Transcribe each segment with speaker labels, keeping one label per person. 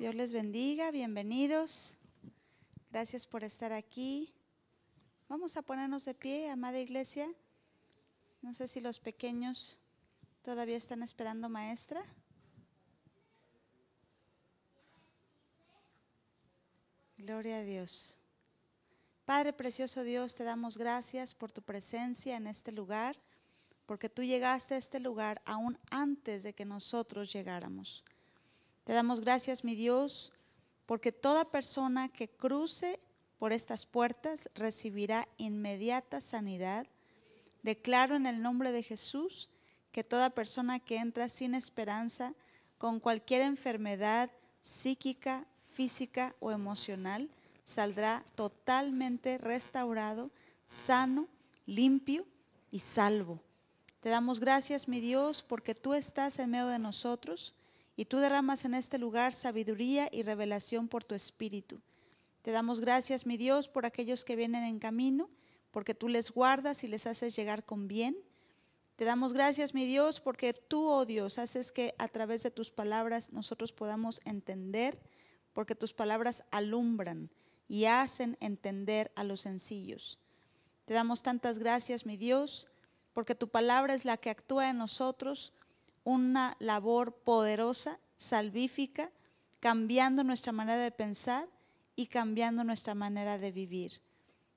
Speaker 1: Dios les bendiga, bienvenidos. Gracias por estar aquí. Vamos a ponernos de pie, amada iglesia. No sé si los pequeños todavía están esperando maestra. Gloria a Dios. Padre precioso Dios, te damos gracias por tu presencia en este lugar, porque tú llegaste a este lugar aún antes de que nosotros llegáramos. Te damos gracias, mi Dios, porque toda persona que cruce por estas puertas recibirá inmediata sanidad. Declaro en el nombre de Jesús que toda persona que entra sin esperanza, con cualquier enfermedad psíquica, física o emocional, saldrá totalmente restaurado, sano, limpio y salvo. Te damos gracias, mi Dios, porque tú estás en medio de nosotros y tú derramas en este lugar sabiduría y revelación por tu espíritu. Te damos gracias, mi Dios, por aquellos que vienen en camino, porque tú les guardas y les haces llegar con bien. Te damos gracias, mi Dios, porque tú, oh Dios, haces que a través de tus palabras nosotros podamos entender, porque tus palabras alumbran y hacen entender a los sencillos. Te damos tantas gracias, mi Dios, porque tu palabra es la que actúa en nosotros una labor poderosa, salvífica, cambiando nuestra manera de pensar y cambiando nuestra manera de vivir.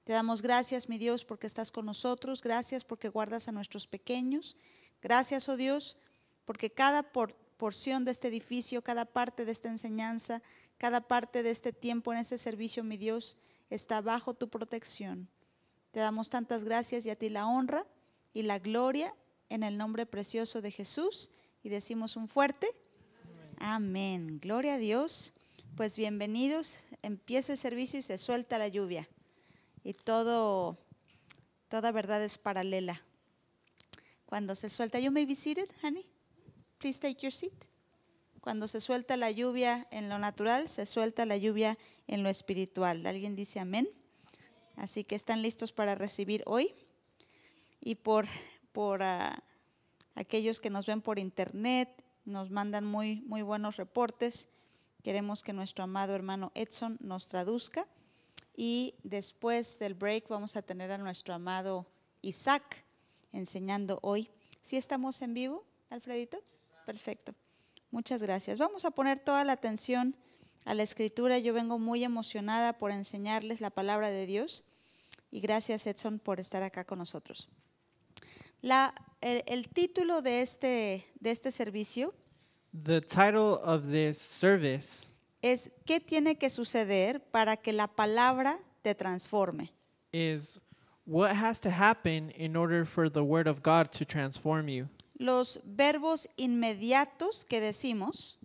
Speaker 1: Te damos gracias, mi Dios, porque estás con nosotros, gracias porque guardas a nuestros pequeños, gracias, oh Dios, porque cada porción de este edificio, cada parte de esta enseñanza, cada parte de este tiempo en este servicio, mi Dios, está bajo tu protección. Te damos tantas gracias y a ti la honra y la gloria en el nombre precioso de Jesús y decimos un fuerte amén. Gloria a Dios. Pues bienvenidos. Empieza el servicio y se suelta la lluvia. Y todo toda verdad es paralela. Cuando se suelta, yo me be honey. Please take your seat. Cuando se suelta la lluvia en lo natural, se suelta la lluvia en lo espiritual. ¿Alguien dice amén? Así que están listos para recibir hoy. Y por por aquellos que nos ven por internet, nos mandan muy, muy buenos reportes. Queremos que nuestro amado hermano Edson nos traduzca. Y después del break vamos a tener a nuestro amado Isaac enseñando hoy. ¿Sí estamos en vivo, Alfredito? Perfecto. Muchas gracias. Vamos a poner toda la atención a la escritura. Yo vengo muy emocionada por enseñarles la palabra de Dios. Y gracias, Edson, por estar acá con nosotros el, título de este, de este servicio es ¿Qué tiene que suceder para que la palabra te transforme? Los verbos inmediatos que decimos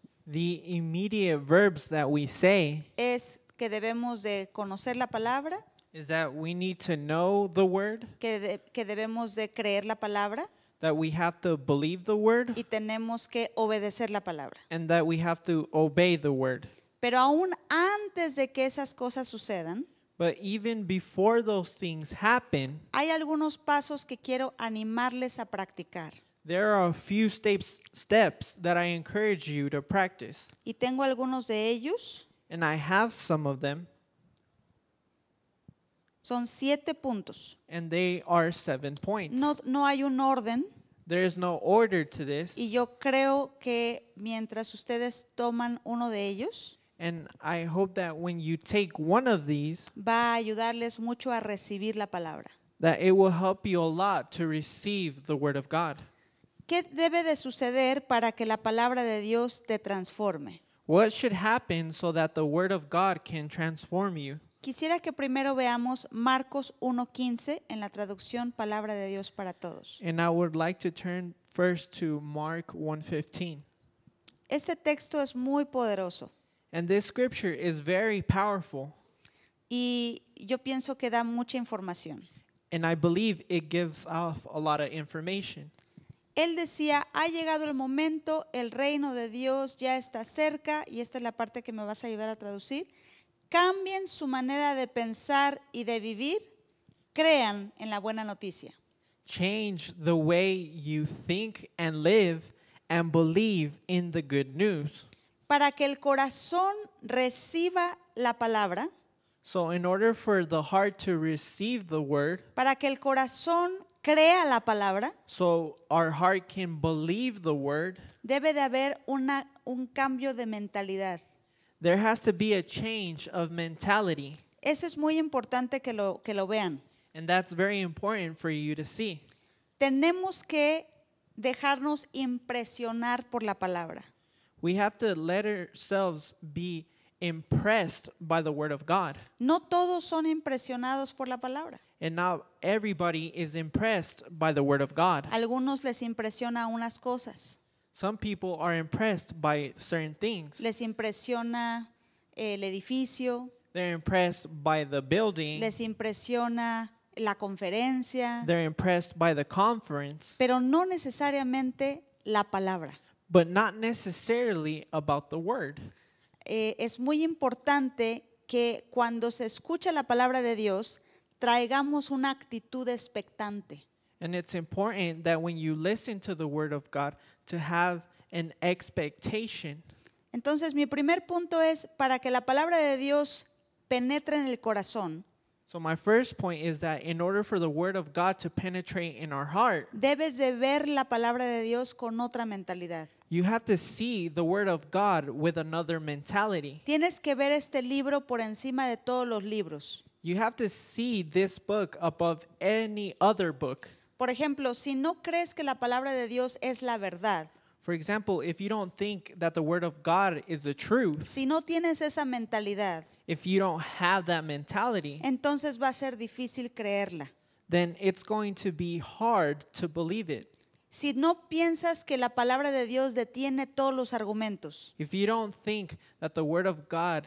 Speaker 1: es que debemos de conocer la palabra,
Speaker 2: is that we need to know the word.
Speaker 1: Que, de, que debemos de creer la palabra.
Speaker 2: That we have to believe the word.
Speaker 1: Y tenemos que obedecer la palabra.
Speaker 2: And that we have to obey the word.
Speaker 1: Pero aún antes de que esas cosas sucedan.
Speaker 2: But even before those things happen,
Speaker 1: hay algunos pasos que quiero animarles a practicar.
Speaker 2: There are a few steps, steps that I encourage you to practice. Y tengo algunos de ellos. And I have some of them. Son siete puntos. No, no hay un orden. no Y yo
Speaker 1: creo que mientras ustedes toman uno de ellos,
Speaker 2: va
Speaker 1: a ayudarles mucho a recibir la palabra.
Speaker 2: that it will help you a lot to receive the word of
Speaker 1: ¿Qué debe de suceder para que la palabra de Dios te transforme?
Speaker 2: What should happen so that the word of God can transform you?
Speaker 1: Quisiera que primero veamos Marcos 1:15 en la traducción Palabra de Dios para Todos. Este texto es muy poderoso y yo pienso que da mucha información.
Speaker 2: Él
Speaker 1: decía, ha llegado el momento, el reino de Dios ya está cerca, y esta es la parte que me vas a ayudar a traducir cambien su manera de pensar y de vivir, crean en la buena noticia.
Speaker 2: Change the way you think and live and believe in the good news.
Speaker 1: Para que el corazón reciba la palabra,
Speaker 2: So in order for the heart to receive the word,
Speaker 1: para que el corazón crea la palabra,
Speaker 2: so our heart can believe the word,
Speaker 1: debe de haber una, un cambio de mentalidad.
Speaker 2: There has to be a change of mentality. Eso es muy importante que lo, que lo vean. And that's very important for you to see.
Speaker 1: Tenemos que dejarnos impresionar por la palabra.
Speaker 2: We have to let ourselves be impressed by the word of God.
Speaker 1: No todos son impresionados por la palabra.
Speaker 2: And now everybody is impressed by the word of God.
Speaker 1: Algunos les impresiona unas cosas.
Speaker 2: Some people are impressed by certain things.
Speaker 1: Les impresiona eh, el edificio.
Speaker 2: They're impressed by the building. Les
Speaker 1: impresiona la conferencia.
Speaker 2: They're impressed by the conference.
Speaker 1: Pero no necesariamente la palabra.
Speaker 2: But not necessarily about the word.
Speaker 1: Eh, es muy importante que cuando se escucha la palabra de Dios traigamos una actitud expectante.
Speaker 2: And it's important that when you listen to the word of God, to have an expectation.
Speaker 1: Entonces, mi primer punto es para que la palabra de Dios penetre en el corazón.
Speaker 2: So my first point is that in order for the word of God to penetrate in our heart,
Speaker 1: Debes de ver la palabra de Dios con otra mentalidad.
Speaker 2: you have to see the word of God with another mentality.
Speaker 1: Tienes que ver este libro por encima de todos los libros.
Speaker 2: You have to see this book above any other book.
Speaker 1: Por ejemplo, si no crees que la palabra de Dios es la verdad,
Speaker 2: For example, if you don't think that the word of God is the truth,
Speaker 1: si no tienes esa mentalidad,
Speaker 2: if you don't have that mentality,
Speaker 1: entonces va a ser difícil creerla.
Speaker 2: then it's going to be hard to believe it.
Speaker 1: Si no piensas que la palabra de Dios detiene todos los argumentos,
Speaker 2: If you don't think that the word of God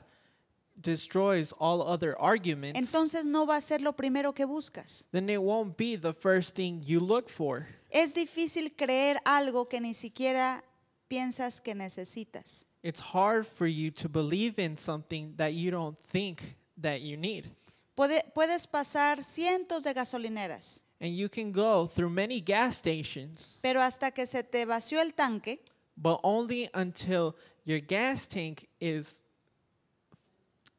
Speaker 2: destroys all other arguments,
Speaker 1: entonces no va a ser lo primero que buscas.
Speaker 2: then it won't be the first thing you look for.
Speaker 1: Es difícil creer algo que ni siquiera piensas que necesitas.
Speaker 2: It's hard for you to believe in something that you don't think that you need.
Speaker 1: Puede- puedes pasar cientos de gasolineras,
Speaker 2: And you can go through many gas stations,
Speaker 1: pero hasta que se te vació el tanque,
Speaker 2: but only until your gas tank is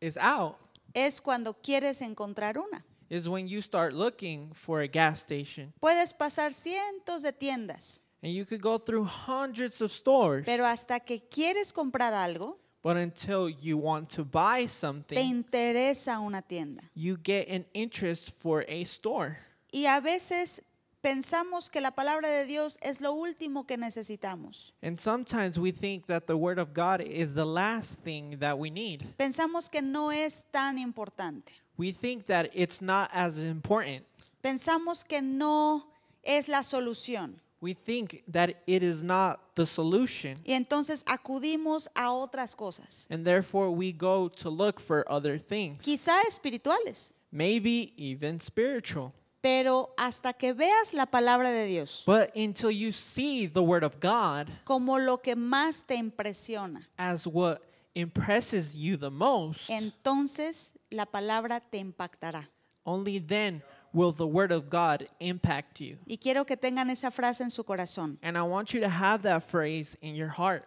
Speaker 2: is out,
Speaker 1: es cuando quieres encontrar una.
Speaker 2: is when you start looking for a gas station.
Speaker 1: Puedes pasar cientos de tiendas,
Speaker 2: And you could go through hundreds of stores,
Speaker 1: pero hasta que quieres comprar algo,
Speaker 2: but until you want to buy te
Speaker 1: interesa una tienda.
Speaker 2: you get an interest for a store.
Speaker 1: Y a veces pensamos que la palabra de Dios es lo último que necesitamos.
Speaker 2: And sometimes we think that the word of God is the last thing that we need.
Speaker 1: Pensamos que no es tan importante.
Speaker 2: We think that it's not as important.
Speaker 1: Pensamos que no es la solución.
Speaker 2: We think that it is not the solution.
Speaker 1: Y entonces acudimos a otras cosas.
Speaker 2: And therefore we go to look for other things.
Speaker 1: Quizá espirituales.
Speaker 2: Maybe even spiritual.
Speaker 1: Pero hasta que veas la palabra de Dios. Como lo que más te impresiona. Entonces la palabra te impactará. Y quiero que tengan esa frase en su corazón.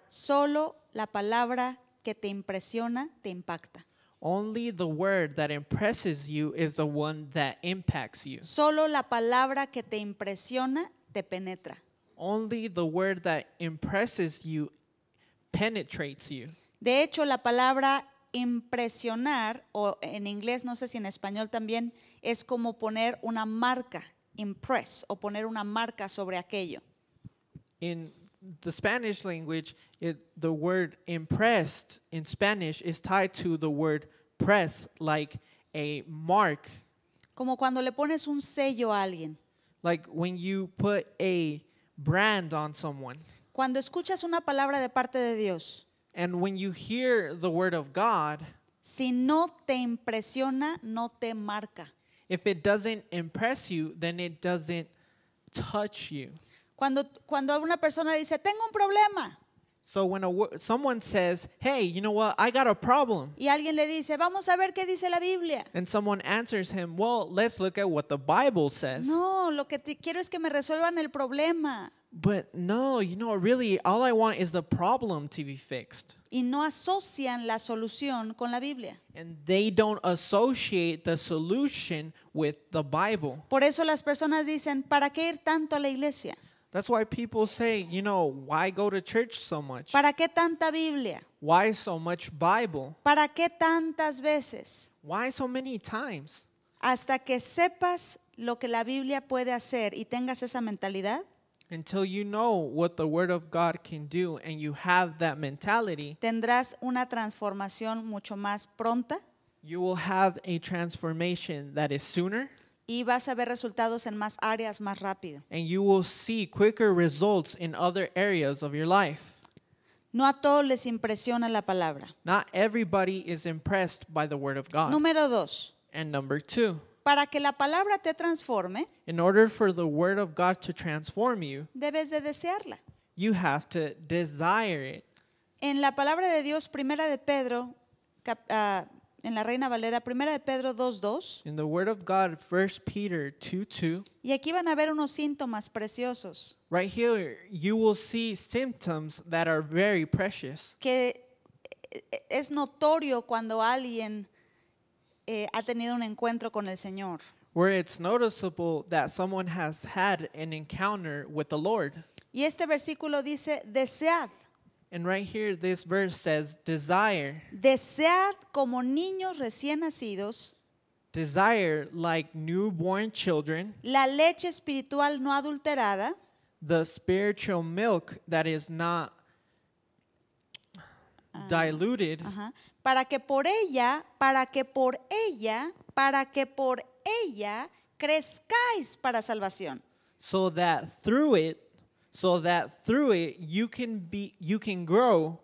Speaker 1: Solo la palabra que te impresiona te impacta.
Speaker 2: Only the word that impresses you is the one that impacts you. Solo la
Speaker 1: palabra que te impresiona te penetra.
Speaker 2: Only the word that impresses you penetrates you.
Speaker 1: De hecho, la palabra impresionar, o en inglés, no sé si en español también, es como poner una marca, impress, o poner una marca sobre aquello.
Speaker 2: In the Spanish language, it, the word impressed in Spanish is tied to the word press like a mark. Como cuando le pones un sello a alguien. Like when you put a brand on someone. Cuando escuchas una palabra de parte de Dios. And when you hear the word of God. Si
Speaker 1: no te impresiona, no te marca.
Speaker 2: If it doesn't impress you, then it doesn't touch you.
Speaker 1: Cuando, cuando una persona dice, tengo un problema.
Speaker 2: So when a, someone says, "Hey, you know what? I got a problem."
Speaker 1: Y alguien le dice, "Vamos a ver qué dice la Biblia."
Speaker 2: And someone answers him, "Well, let's look at what the Bible says."
Speaker 1: No, lo que te quiero es que me resuelvan el problema.
Speaker 2: But no, you know, really all I want is the problem to be fixed.
Speaker 1: Y no asocian la solución con la Biblia. And
Speaker 2: they don't associate the solution with the Bible.
Speaker 1: Por eso las personas dicen, "¿Para qué ir tanto a la iglesia?"
Speaker 2: That's why people say, you know, why go to church so much?
Speaker 1: ¿Para qué tanta Biblia?
Speaker 2: Why so much Bible?
Speaker 1: ¿Para qué tantas veces? Why so many times? Hasta que sepas lo que la Biblia puede hacer y tengas esa mentalidad.
Speaker 2: Until you know what the word of God can do and you have that mentality.
Speaker 1: Tendrás una transformación mucho más pronta.
Speaker 2: You will have a transformation that is sooner.
Speaker 1: y vas a ver resultados en más áreas más rápido.
Speaker 2: And you will see quicker results in other areas of your life.
Speaker 1: No a todos les impresiona la palabra.
Speaker 2: Not everybody is impressed by the word of God. Número dos. And number two.
Speaker 1: Para que la palabra te transforme,
Speaker 2: in order for the word of God to transform you,
Speaker 1: debes de desearla.
Speaker 2: You have to desire it.
Speaker 1: En la palabra de Dios, primera de Pedro, cap, uh, en la Reina Valera, primera de Pedro 2:2. Y aquí van a ver unos síntomas preciosos. Que es notorio cuando alguien eh, ha tenido un encuentro con el Señor.
Speaker 2: Y este versículo dice, desead. And right here this verse says desire. Desead como niños
Speaker 1: recién nacidos.
Speaker 2: Desire like newborn children.
Speaker 1: La leche espiritual no adulterada.
Speaker 2: The spiritual milk that is not uh, diluted. Uh -huh.
Speaker 1: Para que por ella, para que por ella, para que por ella crezcáis para salvación.
Speaker 2: So that through it so that through it you can be you can grow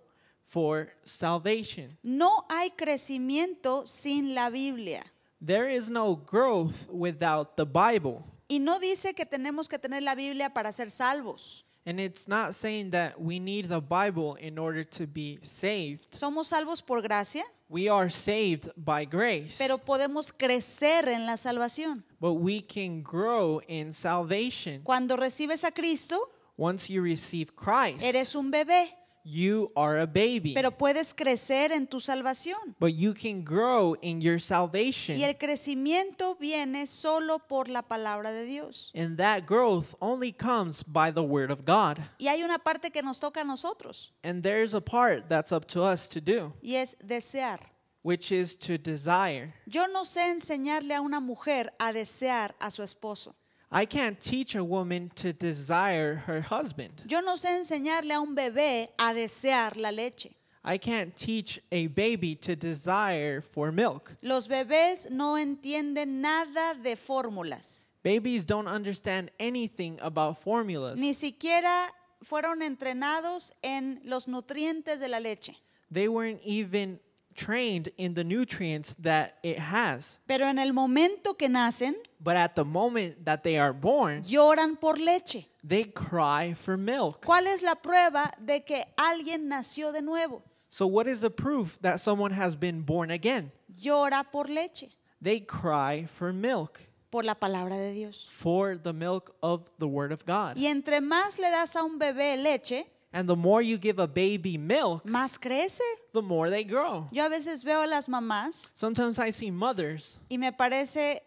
Speaker 2: for salvation.
Speaker 1: No hay crecimiento sin la Biblia.
Speaker 2: There is no growth without the Bible.
Speaker 1: Y no dice que tenemos que tener la Biblia para ser salvos.
Speaker 2: And it's not saying that we need the Bible in order to be saved.
Speaker 1: Somos salvos por gracia.
Speaker 2: We are saved by grace.
Speaker 1: Pero podemos crecer en la salvación.
Speaker 2: But we can grow in salvation.
Speaker 1: Cuando recibes a Cristo,
Speaker 2: once you receive Christ, eres un bebé. You are a baby. Pero
Speaker 1: puedes crecer en tu salvación.
Speaker 2: But you can grow in your salvation. Y el
Speaker 1: crecimiento viene solo por la palabra de Dios.
Speaker 2: And that growth only comes by the word of God.
Speaker 1: Y hay una parte que nos toca a
Speaker 2: nosotros. And there's a part that's up to us to do.
Speaker 1: Y es desear.
Speaker 2: Which is to desire.
Speaker 1: Yo no sé enseñarle a una mujer a desear a su esposo.
Speaker 2: I can't teach a woman to desire her husband.
Speaker 1: Yo no sé enseñarle a un bebé a desear la leche.
Speaker 2: I can't teach a baby to desire for milk.
Speaker 1: Los bebés no entienden nada de fórmulas.
Speaker 2: Babies don't understand anything about formulas. Ni
Speaker 1: siquiera fueron entrenados en los nutrientes de la leche.
Speaker 2: They weren't even trained in the nutrients that it has.
Speaker 1: Pero en el momento que nacen,
Speaker 2: but at the moment that they are born,
Speaker 1: lloran por leche.
Speaker 2: They cry for milk.
Speaker 1: ¿Cuál es la prueba de que alguien nació de nuevo?
Speaker 2: So what is the proof that someone has been born again?
Speaker 1: Llora por leche.
Speaker 2: They cry for milk. Por la palabra de Dios. For the milk of the word of God. Y
Speaker 1: entre más le das a un bebé leche,
Speaker 2: and the more you give a baby milk, más crece. The more they grow.
Speaker 1: Yo a veces veo a las mamás.
Speaker 2: Sometimes I see mothers.
Speaker 1: Y me parece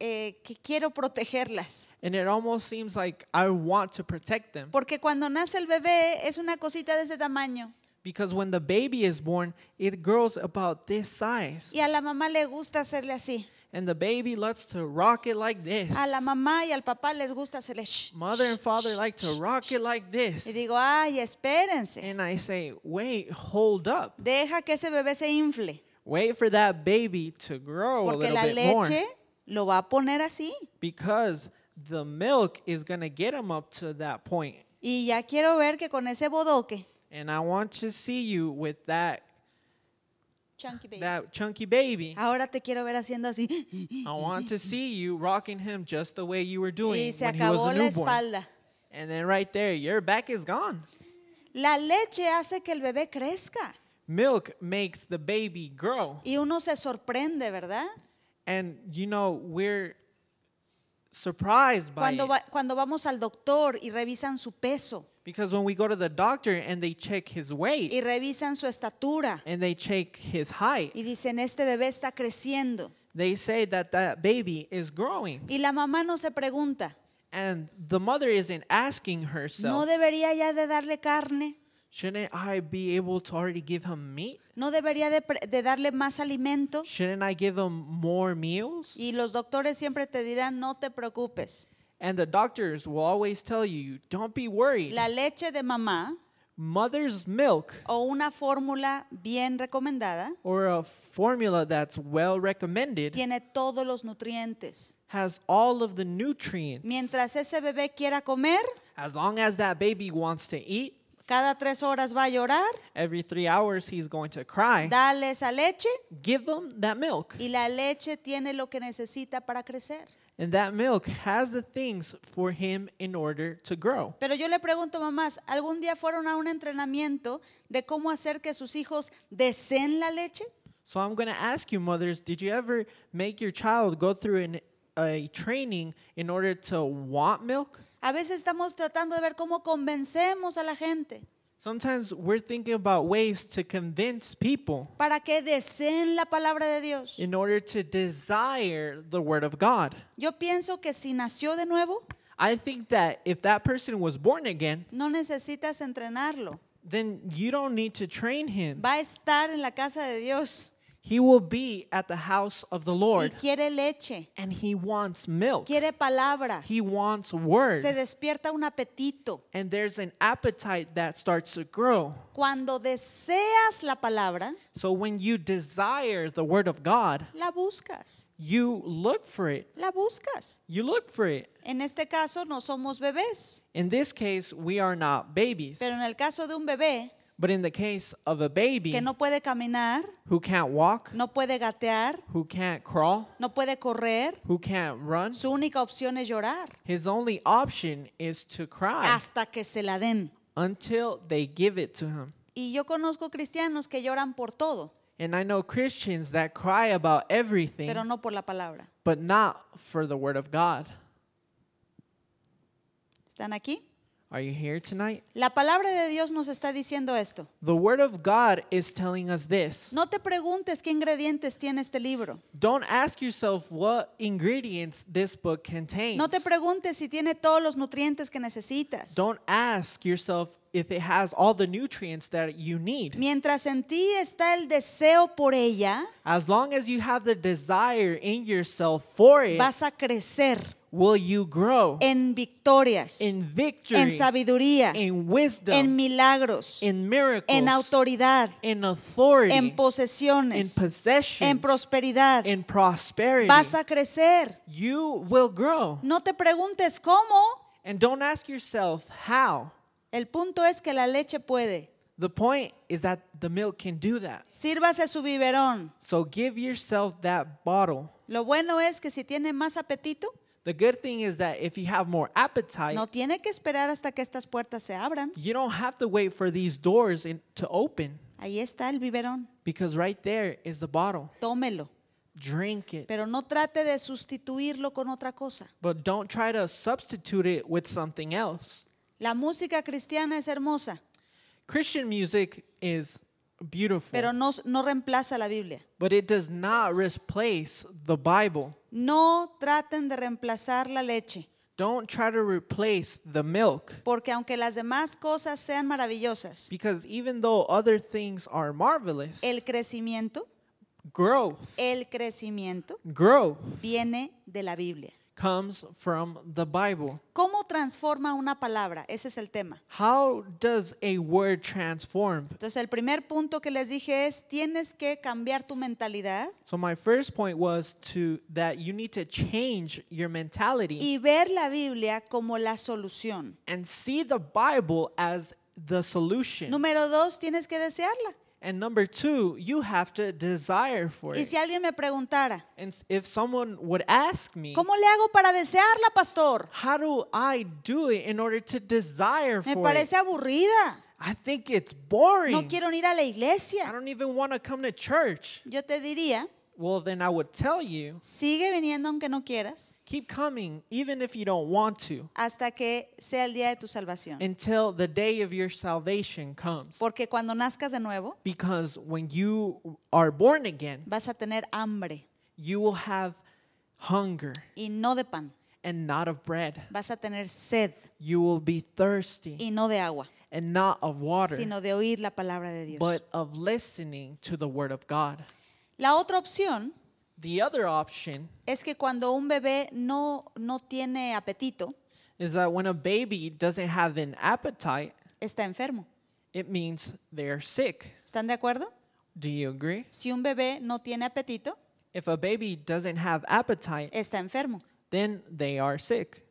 Speaker 1: eh, que quiero protegerlas.
Speaker 2: And it almost seems like I want to protect them. Porque cuando nace el
Speaker 1: bebé es una cosita de ese tamaño.
Speaker 2: Because when the baby is born, it grows about this size.
Speaker 1: Y a la mamá le gusta hacerle así.
Speaker 2: And the baby loves to rock it like this.
Speaker 1: A la mamá y al
Speaker 2: papá les gusta hacerle shh, Mother and father like to rock it like this. Y digo, ay, espérense. And I say, wait, hold up. Deja que ese bebé se infle. Wait for that baby to grow Porque a little bit more. leche
Speaker 1: lo va a poner así.
Speaker 2: Because the milk is going to get him up to that point.
Speaker 1: Y ya quiero ver que con ese bodoque.
Speaker 2: And I want to see you with that Chunky Baby. That chunky baby.
Speaker 1: Ahora te quiero ver haciendo así. I want
Speaker 2: to see you rocking him just the way you were doing Y se when he acabó was a la espalda. And then right there, your back is gone. La
Speaker 1: leche hace que el bebé crezca
Speaker 2: Milk makes the baby grow.
Speaker 1: y uno se sorprende, ¿verdad?
Speaker 2: And you know, we're surprised by cuando, va,
Speaker 1: cuando vamos al doctor y revisan su peso.
Speaker 2: Because when we go to the doctor and they check his weight. Y revisan su estatura. And they check his height. Y dicen este bebé
Speaker 1: está creciendo.
Speaker 2: They say that that baby is growing.
Speaker 1: Y la mamá no se pregunta.
Speaker 2: And the mother isn't asking herself. No
Speaker 1: debería ya de darle carne.
Speaker 2: Shouldn't I be able to already give him meat?
Speaker 1: ¿No debería de, de, darle más alimento?
Speaker 2: Shouldn't I give him more meals? Y los doctores siempre te dirán, no te preocupes. And the doctors will always tell you, don't be worried. La leche de mamá mother's milk o una
Speaker 1: fórmula bien recomendada
Speaker 2: or a formula that's well recommended tiene todos los nutrientes has all of the nutrients
Speaker 1: mientras ese bebé quiera comer
Speaker 2: as long as that baby wants to eat Cada tres horas va a llorar. Every three hours he's going to cry.
Speaker 1: Dale esa leche. Give them that milk. Y la leche tiene lo que necesita para crecer.
Speaker 2: And that milk has the things for him in order to grow.
Speaker 1: Pero yo le pregunto, mamás, ¿algún día fueron a un entrenamiento de cómo hacer que sus hijos deseen la leche?
Speaker 2: So I'm going to ask you, mothers, did you ever make your child go through a training in order to want milk? A veces estamos tratando de ver cómo convencemos a la gente. Sometimes we're thinking about ways to convince people
Speaker 1: Para que deseen la palabra de Dios.
Speaker 2: in order to desire the word of God. Yo pienso que si nació de nuevo, I think that if that person was born again,
Speaker 1: no necesitas entrenarlo.
Speaker 2: then you don't need to train him. Va a estar en la casa de Dios. He will be at the house of the Lord. Y quiere leche. And he wants milk. Quiere palabra. He wants word. Se despierta un apetito. And there's an appetite that starts to grow.
Speaker 1: Cuando deseas la palabra,
Speaker 2: so when you desire the word of God,
Speaker 1: la buscas.
Speaker 2: You look for it.
Speaker 1: La buscas.
Speaker 2: You look for it.
Speaker 1: En este caso no somos bebés.
Speaker 2: In this case we are not babies.
Speaker 1: Pero en el caso de un bebé,
Speaker 2: but in the case of a baby que no
Speaker 1: puede caminar,
Speaker 2: who can't walk,
Speaker 1: no puede gatear,
Speaker 2: who can't crawl,
Speaker 1: no puede correr,
Speaker 2: who can't run, su
Speaker 1: única opción es llorar.
Speaker 2: His only option is to cry hasta que se la den. Until they give it to him.
Speaker 1: Y yo conozco cristianos que lloran por todo.
Speaker 2: And I know Christians that cry about everything, pero no
Speaker 1: por la palabra.
Speaker 2: But not for the word of God. ¿Están aquí? Are you here tonight?
Speaker 1: La palabra de Dios nos está diciendo
Speaker 2: esto. The word of God is telling us this.
Speaker 1: No te preguntes qué ingredientes tiene este libro.
Speaker 2: Don't ask yourself what ingredients this book contains. No
Speaker 1: te preguntes si tiene todos los nutrientes que necesitas.
Speaker 2: Don't ask yourself if it has all the nutrients that you need.
Speaker 1: Mientras en ti está el deseo por ella,
Speaker 2: as long as you have the desire in yourself for it, vas a crecer. will you grow en victorias, en sabiduría, en milagros,
Speaker 1: en autoridad, in en posesiones, in en prosperidad. Vas a crecer. You will No te preguntes
Speaker 2: cómo. El punto es que la leche puede. The Sírvase su biberón. Lo
Speaker 1: bueno es que si tiene más apetito,
Speaker 2: The good thing is that if you have more appetite, no
Speaker 1: tiene que esperar hasta que estas puertas se abran.
Speaker 2: you don't have to wait for these doors in, to open
Speaker 1: Ahí está el biberón.
Speaker 2: because right there is the bottle. Tómelo. Drink it.
Speaker 1: Pero no trate de sustituirlo con otra cosa.
Speaker 2: But don't try to substitute it with something else.
Speaker 1: La música cristiana es hermosa. Christian
Speaker 2: music is Beautiful. Pero no, no reemplaza la Biblia. But it does not replace the Bible.
Speaker 1: No traten de reemplazar la leche.
Speaker 2: Don't try to replace the milk.
Speaker 1: Porque aunque las demás cosas sean maravillosas,
Speaker 2: Because even though other things are marvelous,
Speaker 1: el crecimiento, growth, el crecimiento growth, viene de la Biblia. ¿Cómo transforma una palabra? Ese es el tema.
Speaker 2: How does a word transform?
Speaker 1: Entonces el primer punto que les dije es tienes que cambiar tu mentalidad.
Speaker 2: So my first point was to that you need to change your mentality. Y
Speaker 1: ver la Biblia como
Speaker 2: la solución. And see the Bible as the solution.
Speaker 1: Número dos, tienes que desearla.
Speaker 2: And number two, you have to desire for y si alguien me preguntara, And if someone would ask me, ¿cómo le hago para desearla, pastor? How do I do it in order to desire Me for parece aburrida. I think it's boring. No quiero ir a la iglesia. I don't even want to come to church. Yo te diría, Well, then I would tell you, sigue viniendo aunque no quieras. Keep coming, even if you don't want to.
Speaker 1: Hasta que sea el día de tu salvación.
Speaker 2: Until the day of your salvation comes.
Speaker 1: Porque cuando nazcas de nuevo,
Speaker 2: because when you are born again, vas a tener hambre. You will have hunger. Y no de pan. And not of bread. Vas a tener sed. You will be thirsty. Y no de agua. And not of water. Sino
Speaker 1: de oír la palabra de Dios. But
Speaker 2: of listening to the word of God.
Speaker 1: La otra opción
Speaker 2: The other option
Speaker 1: es que cuando un bebé no, no tiene apetito,
Speaker 2: is that when a baby doesn't have an appetite, está enfermo. It means they're sick. ¿Están de acuerdo? Do you agree? Si un bebé no tiene apetito, está enfermo. Then they are sick.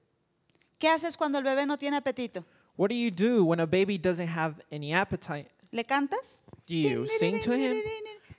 Speaker 2: ¿Qué haces cuando el bebé no tiene apetito? What do you do when a baby doesn't have any appetite?
Speaker 1: ¿Le cantas?
Speaker 2: Do you sing to him?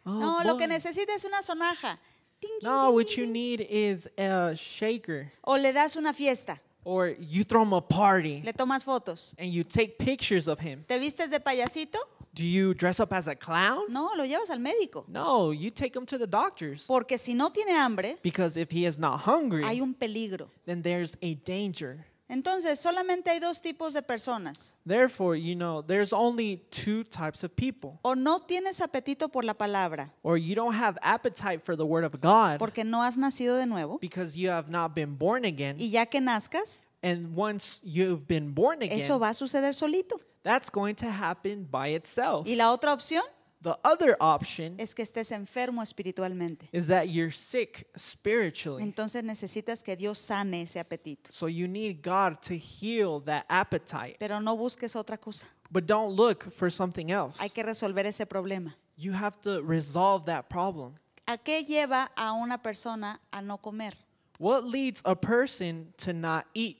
Speaker 1: Oh, no, lo que necesita es una sonaja.
Speaker 2: Ding, no, ding, what you need is a shaker.
Speaker 1: O le das una fiesta.
Speaker 2: Or you throw him a party. Le tomas fotos. And you take pictures of him. ¿Te vistes de payasito? Do you dress up as a clown? No, lo llevas al médico. No, you take him to the doctors.
Speaker 1: Porque si no tiene hambre,
Speaker 2: because if he is not hungry, hay
Speaker 1: un peligro.
Speaker 2: Then there's a danger.
Speaker 1: Entonces, solamente hay dos tipos de personas.
Speaker 2: Therefore, you know, there's only two types of people. O no tienes apetito por la palabra. Or you don't have appetite for the word of God. Porque no has nacido de nuevo. Because you have not been born again. Y ya que nazcas, and once you've been born again, eso va a suceder solito. That's going to happen by itself. Y la otra opción? The other option es que estés enfermo espiritualmente. Is
Speaker 1: that you're sick spiritually. Entonces necesitas que Dios sane ese apetito. So you need
Speaker 2: God to heal that appetite. Pero no busques otra cosa. But don't look for something else.
Speaker 1: Hay que resolver ese problema.
Speaker 2: You have to resolve that problem.
Speaker 1: ¿A qué lleva a una persona a no comer?
Speaker 2: What leads a person to not eat?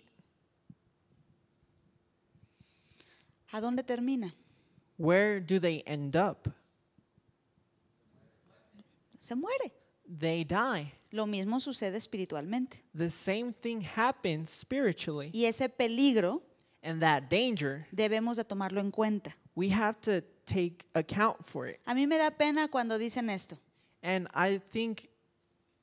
Speaker 1: ¿A dónde termina?
Speaker 2: Where do they end up? se muere. They die. Lo mismo sucede espiritualmente. The same thing happens spiritually.
Speaker 1: Y ese peligro and that danger, debemos de tomarlo en cuenta. We have to
Speaker 2: take account for it. A mí me da pena cuando dicen esto. And I think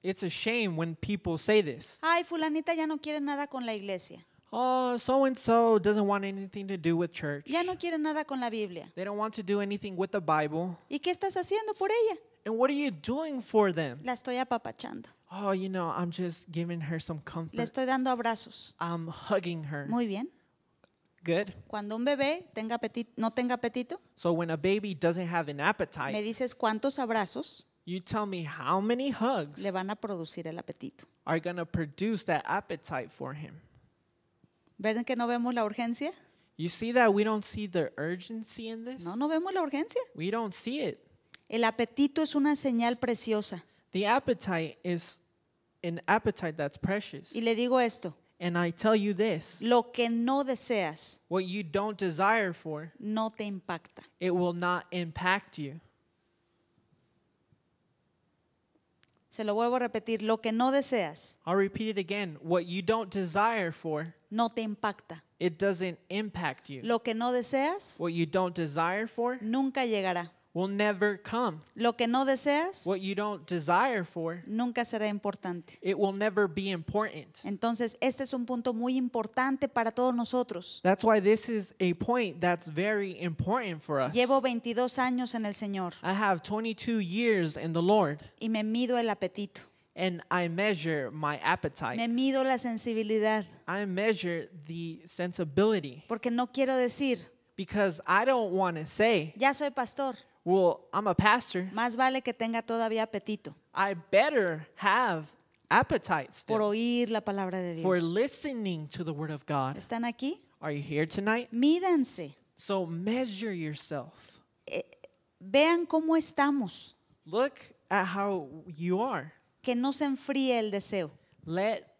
Speaker 2: it's a shame when people say this.
Speaker 1: Ay, fulanita ya no quiere nada con la iglesia.
Speaker 2: Oh, so and so doesn't want anything to do with church. Ya no quiere nada con la Biblia. They don't want to do anything with the Bible. ¿Y qué estás haciendo por ella? And what are you doing for them? La estoy
Speaker 1: apapachando.
Speaker 2: Oh, you know, I'm just giving her some comfort. Le estoy
Speaker 1: dando abrazos.
Speaker 2: I'm hugging her. Muy bien. Good. Cuando un
Speaker 1: bebé tenga no tenga apetito,
Speaker 2: So when a baby doesn't have an me appetite, dices cuántos abrazos you tell me how many hugs le van a producir el apetito. are going to produce that appetite for him. ¿Ven que no vemos la urgencia? You see that we don't see the urgency in this? No, no vemos la urgencia. We don't see it. El apetito es una señal preciosa. The appetite is an appetite that's precious. Y le digo esto. And I tell you this. Lo que no deseas. What you don't desire for. No te impacta. It will not impact you. Se lo vuelvo a repetir, lo que no deseas. I'll repeat it again. What you don't desire for.
Speaker 1: No te impacta.
Speaker 2: It doesn't impact you. Lo
Speaker 1: que no deseas.
Speaker 2: What you don't desire for.
Speaker 1: Nunca llegará.
Speaker 2: will never come. Lo que no deseas What you don't desire for,
Speaker 1: nunca será importante. it will never be important. Entonces, este es un punto muy importante
Speaker 2: para todos nosotros. That's why this is a point that's very important for us. Llevo
Speaker 1: 22 años en el Señor
Speaker 2: I have 22 years in the Lord,
Speaker 1: y me mido el apetito,
Speaker 2: and I measure my me appetite. mido la sensibilidad, I measure the sensibility porque no quiero decir, because I don't want to say, ya soy pastor, well, I'm a pastor. Más vale que tenga todavía apetito. I better have appetite still por
Speaker 1: oír la palabra de Dios. for
Speaker 2: listening to the word of God. ¿Están aquí? Are you here tonight? Mídanse. So measure yourself. Eh, vean cómo estamos. Look at how you are.
Speaker 1: Que no se enfríe el deseo.
Speaker 2: Let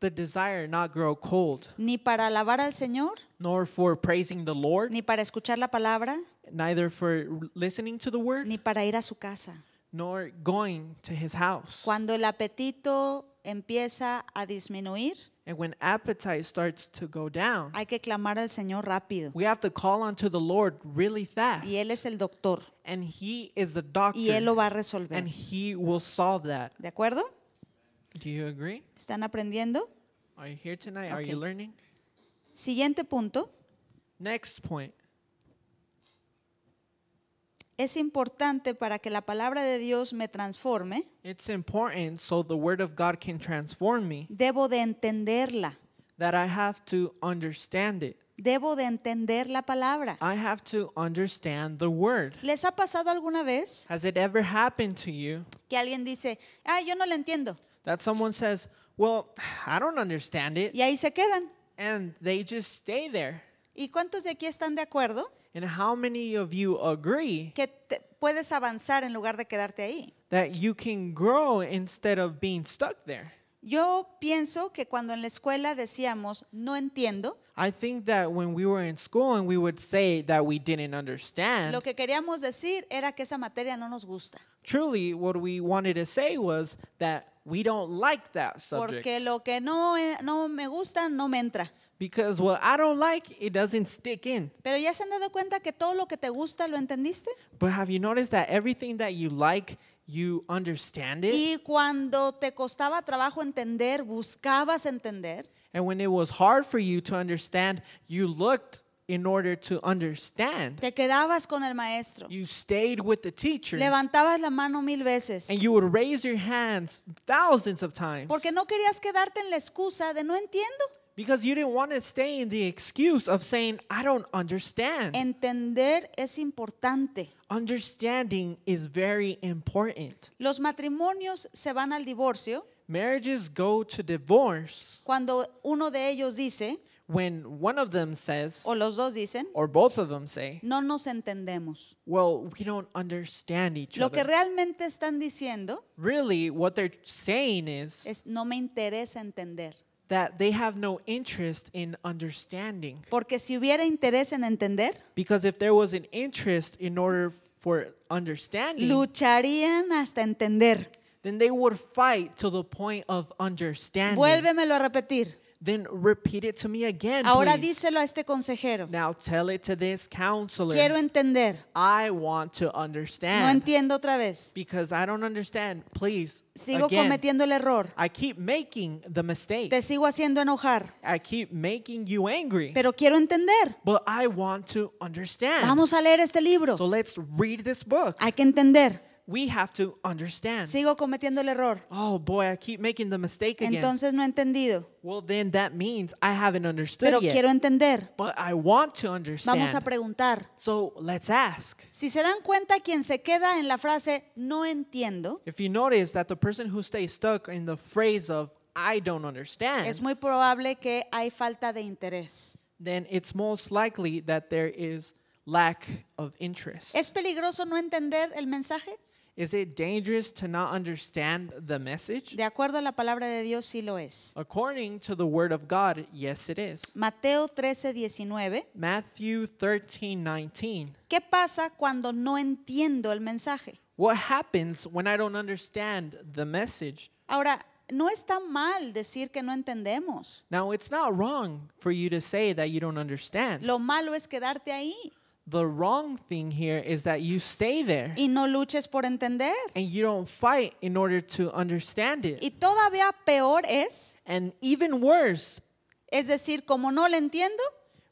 Speaker 2: the desire not grow cold.
Speaker 1: Ni para alabar al Señor.
Speaker 2: Nor for praising the Lord.
Speaker 1: Ni para escuchar la palabra.
Speaker 2: Neither for listening to the word. Ni para ir a su casa. Nor going to his house.
Speaker 1: Cuando el apetito empieza a disminuir.
Speaker 2: And when appetite starts to go down, hay que clamar al Señor rápido. We have to call unto the Lord really fast. Y él es el doctor. And he is the doctor. Y él lo va a resolver. And he will solve that. ¿De acuerdo? Do you agree?
Speaker 1: ¿Están aprendiendo?
Speaker 2: Are you here tonight? Are you learning?
Speaker 1: Siguiente punto.
Speaker 2: Next point.
Speaker 1: Es importante para que la palabra de Dios me transforme,
Speaker 2: It's important so the word of God can transform me
Speaker 1: debo de entenderla.
Speaker 2: that I have to understand it. Debo de entender la palabra. I have to understand the word. ¿Les ha pasado alguna vez Has it ever happened to you
Speaker 1: que alguien dice,
Speaker 2: ah, yo no la entiendo? that someone says, "Well, I don't understand it." Y ahí se quedan. And they just stay there. ¿Y cuántos de aquí están de acuerdo? And how many of you agree? Que
Speaker 1: te puedes avanzar en lugar de quedarte ahí.
Speaker 2: That you can grow instead of being stuck there.
Speaker 1: Yo pienso que cuando en la escuela decíamos no entiendo,
Speaker 2: I think that when we were in school and we would say that we didn't understand, lo
Speaker 1: que queríamos decir era que esa materia no nos gusta.
Speaker 2: truly what we wanted to say was that we don't like that subject. lo
Speaker 1: que no, eh, no me gusta no me entra.
Speaker 2: Because what I don't like, it doesn't stick in. But have you noticed that everything that you like you understand it? Y cuando te costaba trabajo entender, buscabas entender. And when it was hard for you to understand, you looked in order to understand. Te quedabas con el maestro. You stayed with the teacher.
Speaker 1: Levantabas la mano mil veces. And
Speaker 2: you would raise your hands thousands of times.
Speaker 1: Porque no querías quedarte en la excusa de no entiendo.
Speaker 2: Because you didn't want to stay in the excuse of saying I don't understand. Entender es importante. Understanding is very important.
Speaker 1: Los matrimonios se van al divorcio.
Speaker 2: Marriages go to divorce.
Speaker 1: Cuando uno de ellos dice
Speaker 2: when one of them says, o los dos dicen, or both of them say,
Speaker 1: no nos entendemos.
Speaker 2: Well, we don't understand each Lo que other.
Speaker 1: realmente están diciendo
Speaker 2: Really, what they're saying is
Speaker 1: es no me interesa entender.
Speaker 2: that they have no interest in understanding.
Speaker 1: Porque si hubiera interés en entender,
Speaker 2: Because if there was an interest in order for understanding,
Speaker 1: lucharían hasta entender.
Speaker 2: then they would fight to the point of understanding. Vuélvemelo a repetir. Then repeat it to me again, Ahora please. díselo a este consejero. Now tell it to this counselor. Quiero entender. I want to understand. No entiendo otra vez. Because I don't understand. Please. Sigo cometiendo el error. I keep making the mistake. Te sigo haciendo enojar. I keep making you angry. Pero quiero entender. But I want to understand. Vamos a leer este libro. So let's read this book. Hay que entender we have to understand. Sigo cometiendo el error. Oh boy, I keep making the mistake again. Entonces no he entendido. Well, then that means I haven't understood Pero quiero entender. But I want to understand. Vamos a preguntar. So let's ask.
Speaker 1: Si se dan cuenta quien se queda en la frase no entiendo.
Speaker 2: If you notice that the person who stays stuck in the phrase of I don't understand. Es muy probable que hay falta de
Speaker 1: interés.
Speaker 2: Then it's most likely that there is lack of interest.
Speaker 1: ¿Es peligroso no entender el mensaje?
Speaker 2: Is it dangerous to not understand the message? De acuerdo a la palabra de Dios sí lo es. According to the word of God, yes it is.
Speaker 1: Mateo 13:19.
Speaker 2: Matthew 13:19.
Speaker 1: ¿Qué pasa cuando no entiendo el mensaje?
Speaker 2: What happens when I don't understand the message?
Speaker 1: Ahora, no está mal decir que no entendemos.
Speaker 2: Now it's not wrong for you to say that you don't understand. Lo malo es quedarte ahí. the wrong thing here is that you stay there. Y no luches por entender. And you don't fight in order to understand it. Y todavía peor es. And even worse. Es decir, como no lo entiendo.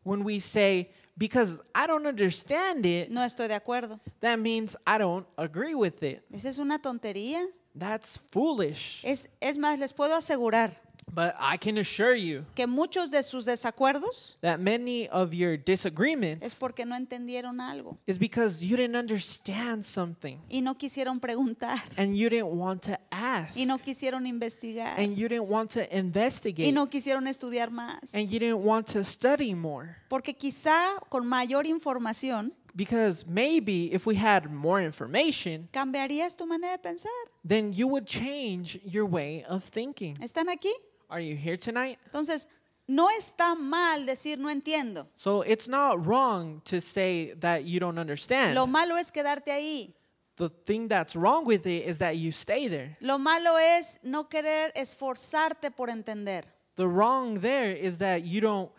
Speaker 2: When we say because I don't understand it. No estoy de acuerdo. That means I don't agree with it. Esa es una tontería. That's foolish.
Speaker 1: Es, es más, les puedo asegurar
Speaker 2: but I can assure you
Speaker 1: que muchos de sus
Speaker 2: desacuerdos that many of your disagreements es
Speaker 1: porque no entendieron algo.
Speaker 2: Is because you didn't understand something.
Speaker 1: Y no quisieron preguntar.
Speaker 2: And you didn't want to ask. Y no
Speaker 1: quisieron investigar.
Speaker 2: And you didn't want to investigate. Y no
Speaker 1: quisieron estudiar más. And you didn't
Speaker 2: want to study more. Porque quizá con mayor información Because maybe if we had more information,
Speaker 1: cambiarías tu manera de pensar.
Speaker 2: Then you would change your way of thinking. ¿Están aquí? Are you here tonight? Entonces, no está mal decir no entiendo. So it's not wrong to say that you don't understand. Lo
Speaker 1: malo es quedarte ahí.
Speaker 2: The thing that's wrong with it is that you stay there.
Speaker 1: Lo malo es no querer esforzarte por entender.
Speaker 2: The wrong there is that you don't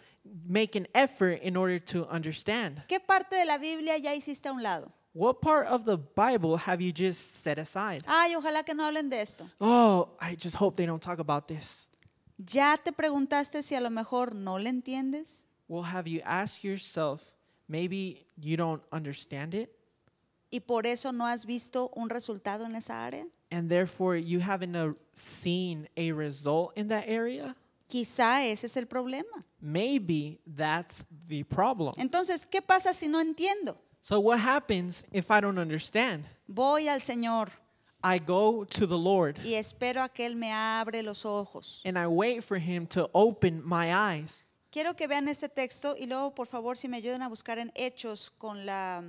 Speaker 2: make an effort in order to understand.
Speaker 1: ¿Qué parte de la Biblia ya hiciste a un lado?
Speaker 2: What part of the Bible have you just set aside?
Speaker 1: Ay, ojalá que no hablen de esto.
Speaker 2: Oh, I just hope they don't talk about this.
Speaker 1: ¿Ya te preguntaste si a lo mejor no le entiendes? ¿Y por eso no has visto un resultado en esa área?
Speaker 2: Quizá ese es el problema. Entonces, ¿qué pasa si no entiendo? Voy al Señor. I go to the Lord. Y espero a que él me abre los ojos. And I wait for him to open my eyes.
Speaker 1: Quiero que vean este texto y luego, por favor, si me ayudan a buscar en Hechos con la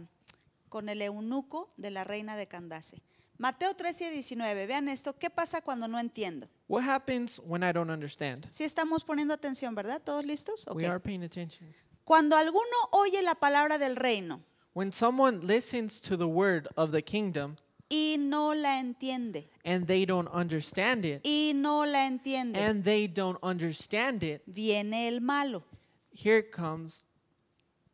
Speaker 1: con el eunuco de la reina de Candace. Mateo 13 y 19. Vean esto, ¿qué pasa cuando no entiendo?
Speaker 2: What happens when I don't understand?
Speaker 1: Si estamos poniendo atención, ¿verdad? ¿Todos listos?
Speaker 2: Okay. We are paying attention. Cuando alguno oye la palabra del reino. When someone listens to the word of the kingdom y no la entiende. And they don't understand it. Y no la entiende. And they don't understand it. Viene el malo. Here comes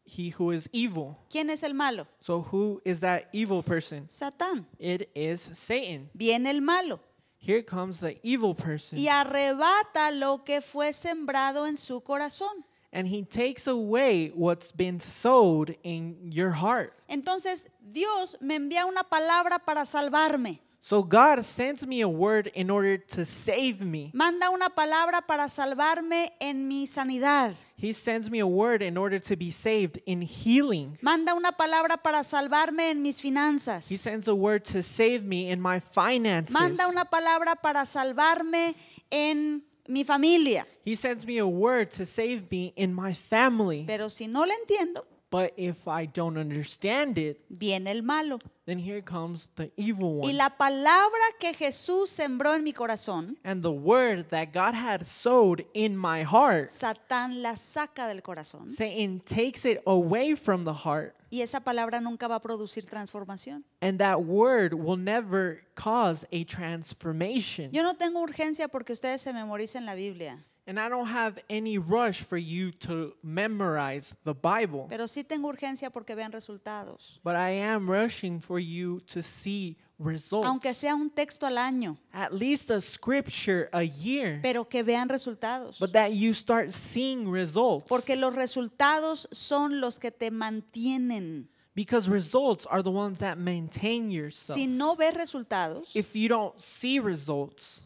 Speaker 2: he who is evil. ¿Quién es el malo? So who is that evil person? Satan. It is Satan. Viene el malo. Here comes the evil person. Y
Speaker 1: arrebata lo que fue sembrado en su corazón.
Speaker 2: And he takes away what's been sowed in your heart. Entonces Dios me envía una palabra para salvarme. So God sends me a word in order to save me.
Speaker 1: Manda una palabra para salvarme en mi sanidad.
Speaker 2: He sends me a word in order to be saved in healing. Manda una palabra para salvarme en mis finanzas. He sends a word to save me in my finances. Manda una palabra para salvarme en mi familia. He sends me a word to save me in my family.
Speaker 1: Pero si no le entiendo,
Speaker 2: But if I don't understand it, viene el malo. Then here comes the evil one. Y la palabra que Jesús sembró en mi corazón, and the word that God had sowed in my heart, Satán la
Speaker 1: saca del corazón. Satan
Speaker 2: takes it away from the heart.
Speaker 1: Y esa palabra nunca va a producir transformación.
Speaker 2: And that word will never cause a transformation.
Speaker 1: Yo no tengo urgencia porque ustedes se memoricen la Biblia.
Speaker 2: And I don't have any rush for you to memorize the Bible.
Speaker 1: Pero sí tengo urgencia porque vean resultados.
Speaker 2: But I am rushing for you to see results.
Speaker 1: Aunque sea un texto al año.
Speaker 2: At least a scripture a year.
Speaker 1: Pero que vean resultados.
Speaker 2: But that you start seeing results. Porque los resultados son los que te mantienen. Because results are the ones that maintain yourself. Si
Speaker 1: no ves resultados,
Speaker 2: if you don't see results,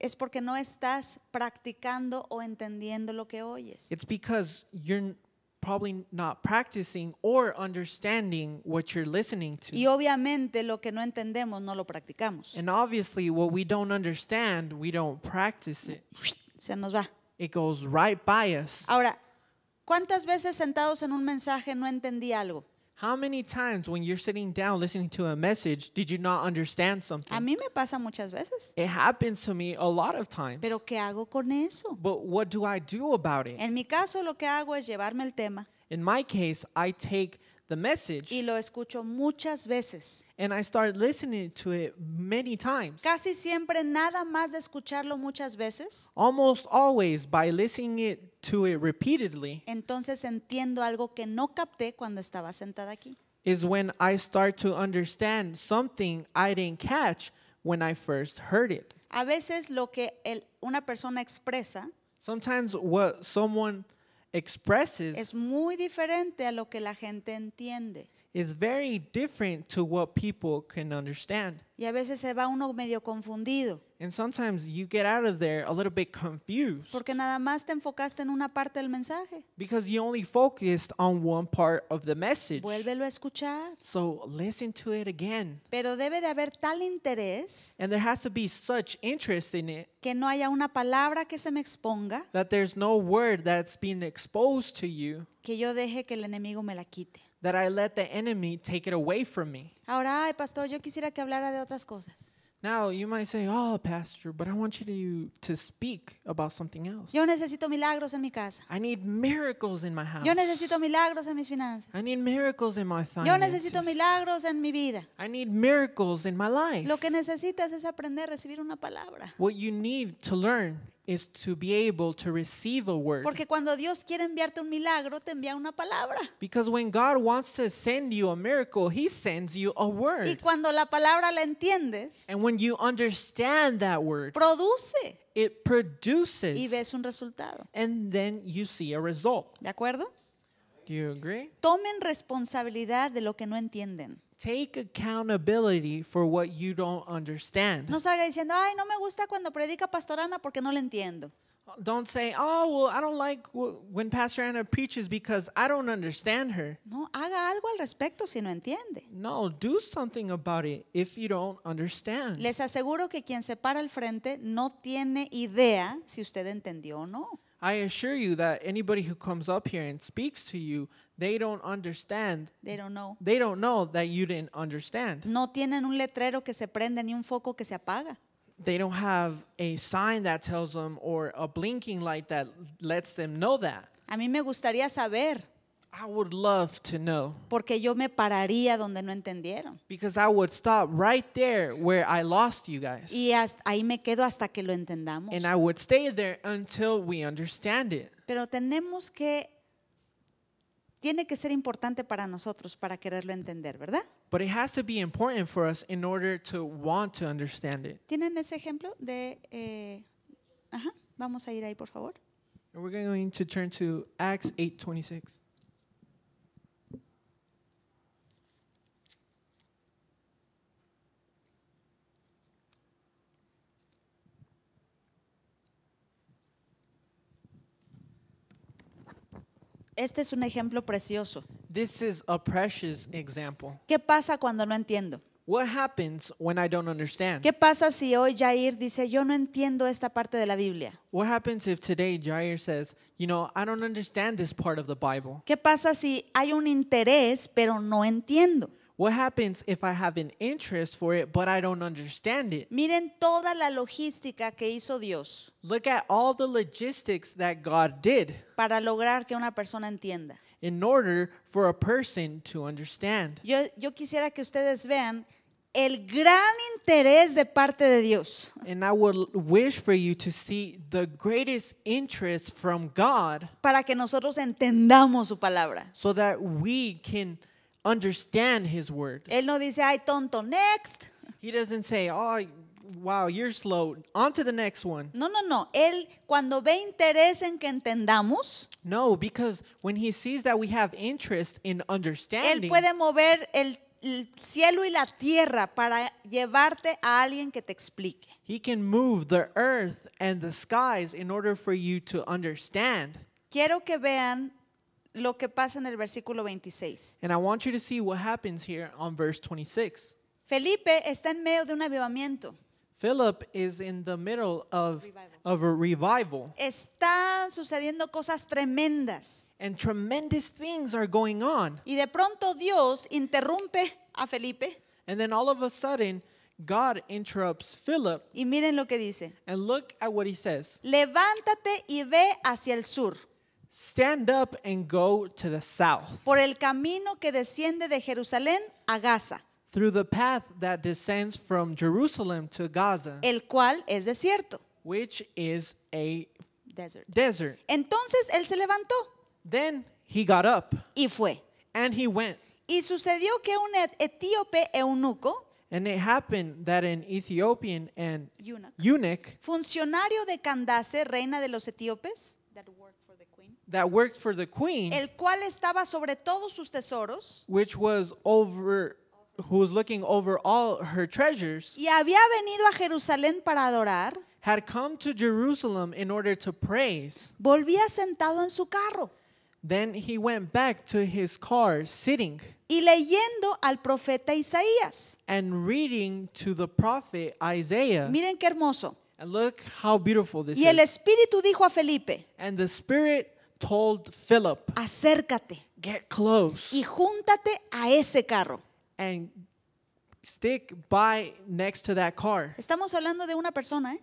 Speaker 1: es porque no estás practicando o entendiendo lo que oyes.
Speaker 2: It's because you're probably not practicing or understanding what you're listening to. Y
Speaker 1: obviamente lo que no entendemos no lo practicamos.
Speaker 2: And obviously what we don't understand, we don't practice it. Se nos va. It goes right by us.
Speaker 1: Ahora, ¿cuántas veces sentados en un mensaje no entendí algo?
Speaker 2: How many times when you're sitting down listening to a message did you not understand something? A mí me pasa muchas veces. It happens to me a lot of times. Pero ¿qué hago con eso? But what do I do about it? En
Speaker 1: mi caso lo que hago es llevarme el tema.
Speaker 2: In my case, I take the message. Y lo escucho muchas veces. And I start listening to it many times.
Speaker 1: Casi siempre nada más de escucharlo muchas veces.
Speaker 2: Almost always by listening it to it repeatedly.
Speaker 1: Entonces entiendo algo que no capté cuando estaba sentada aquí.
Speaker 2: Is when I start to understand something I didn't catch when I first heard it.
Speaker 1: A veces lo que el, una persona expresa
Speaker 2: Sometimes what someone es
Speaker 1: muy diferente a lo que la gente entiende.
Speaker 2: is very different to what people can understand.
Speaker 1: Y a veces se va uno medio confundido.
Speaker 2: And sometimes you get out of there a little bit confused.
Speaker 1: Porque nada más te enfocaste en una parte del mensaje.
Speaker 2: Because you only focused on one part of the message.
Speaker 1: Vuélvelo a escuchar.
Speaker 2: So listen to it again.
Speaker 1: Pero debe de haber tal interés.
Speaker 2: And there has to be such interest in it.
Speaker 1: Que no haya una palabra que se me exponga.
Speaker 2: That there's no word that's being exposed to you.
Speaker 1: Que yo deje que el enemigo me la quite
Speaker 2: that I let the enemy take it away from me.
Speaker 1: Ahora, pastor, yo quisiera que hablara de otras cosas.
Speaker 2: Now you might say, "Oh, pastor, but I want you to to speak about something else. Yo necesito milagros en mi casa. I need miracles in my house. Yo necesito
Speaker 1: milagros en mis finanzas.
Speaker 2: I need miracles in my finances. Yo necesito milagros en mi vida. I need miracles in my life.
Speaker 1: Lo que necesitas es aprender a recibir una palabra.
Speaker 2: What you need to learn is to be able to receive a word.
Speaker 1: Porque cuando Dios quiere enviarte un milagro, te envía una palabra.
Speaker 2: Because when God wants to send you a miracle, he sends you a word. Y
Speaker 1: cuando la palabra la entiendes,
Speaker 2: and when you understand that word, produce. It produces. Y
Speaker 1: ves un resultado.
Speaker 2: And then you see a result. ¿De acuerdo? Do you agree?
Speaker 1: Tomen responsabilidad de lo que no entienden.
Speaker 2: Take accountability for what you don't understand.
Speaker 1: No salga diciendo, ay, no me gusta cuando predica Pastor Ana porque no entiendo. Don't say,
Speaker 2: oh, well, I don't like when Pastor Anna preaches because I don't understand her.
Speaker 1: No, haga algo al respecto si no
Speaker 2: entiende. No, do something about it if you don't understand. Les
Speaker 1: aseguro que quien se para al frente no tiene idea si usted entendió o no.
Speaker 2: I assure you that anybody who comes up here and speaks to you they don't understand. They don't know. They don't know that you didn't understand. No
Speaker 1: tienen un letrero que se prende ni un foco que se apaga.
Speaker 2: They don't have a sign that tells them or a blinking light that lets them know that. A mí me gustaría saber. I would love to know. Porque yo me pararía
Speaker 1: donde no entendieron.
Speaker 2: Because I would stop right there where I lost you guys. Y
Speaker 1: hasta, ahí me quedo hasta que lo entendamos. And I
Speaker 2: would stay there until we understand it.
Speaker 1: Pero tenemos que tiene que ser importante para nosotros para quererlo entender,
Speaker 2: ¿verdad? But it has to be important for us in order to want to understand it.
Speaker 1: ¿Tienen ese ejemplo de eh, ajá, vamos a ir ahí, por favor?
Speaker 2: And we're going to turn to Acts 8:26. este es un ejemplo precioso. ¿Qué pasa cuando no entiendo? ¿Qué
Speaker 1: pasa si hoy Jair dice, yo no entiendo esta parte de la Biblia? Jair ¿Qué pasa si hay un interés pero no entiendo?
Speaker 2: What happens if I have an interest for it but I don't understand it? Miren toda la logística que hizo Dios. Look at all the logistics that God did para lograr que una persona entienda. in order for a person to understand. Yo,
Speaker 1: yo quisiera que ustedes vean el gran interés de parte de Dios.
Speaker 2: And I would wish for you to see the greatest interest from God para que nosotros entendamos su palabra. so that we can understand his word.
Speaker 1: Él no dice, ay, tonto, next.
Speaker 2: He doesn't say, oh, wow, you're slow. On to the next one. No, no, no. Él cuando ve interés en que entendamos. No, because when he sees that we have interest in understanding. Él
Speaker 1: puede mover el, el cielo y la tierra para llevarte a alguien que te explique. He
Speaker 2: can move the earth and the skies in order for you to understand. Quiero que vean lo que pasa en el versículo 26.
Speaker 1: Felipe está en medio de un avivamiento. Están sucediendo cosas
Speaker 2: tremendas. Y de pronto Dios interrumpe a Felipe. Y miren lo que dice. Levántate y ve hacia el sur. Stand up and go to the south.
Speaker 1: Por el camino que desciende de Jerusalén
Speaker 2: a Gaza. Through the path that descends from Jerusalem to Gaza.
Speaker 1: El cual es desierto.
Speaker 2: Which is a desert. desert.
Speaker 1: Entonces él se
Speaker 2: levantó. Then he got up. Y fue. And he went. Y sucedió que un etíope eunuco And it happened that an Ethiopian and eunuch, eunuch
Speaker 1: funcionario de Candace, reina de los etíopes, that worked
Speaker 2: that worked for the queen, el
Speaker 1: cual estaba sobre todos sus tesoros,
Speaker 2: which was over who was looking over all her treasures,
Speaker 1: y había venido a Jerusalén para
Speaker 2: adorar, had come to Jerusalem in order to praise. Volvía sentado en su carro. Then he went back to his car sitting. Y leyendo al profeta Isaías. And reading to the prophet Isaiah. Miren qué hermoso. And look how beautiful this y el
Speaker 1: espíritu is. dijo a Felipe. And the spirit
Speaker 2: told Philip, acércate get close y júntate a ese carro. and stick by next to that car.
Speaker 1: Estamos hablando de una persona,
Speaker 2: ¿eh?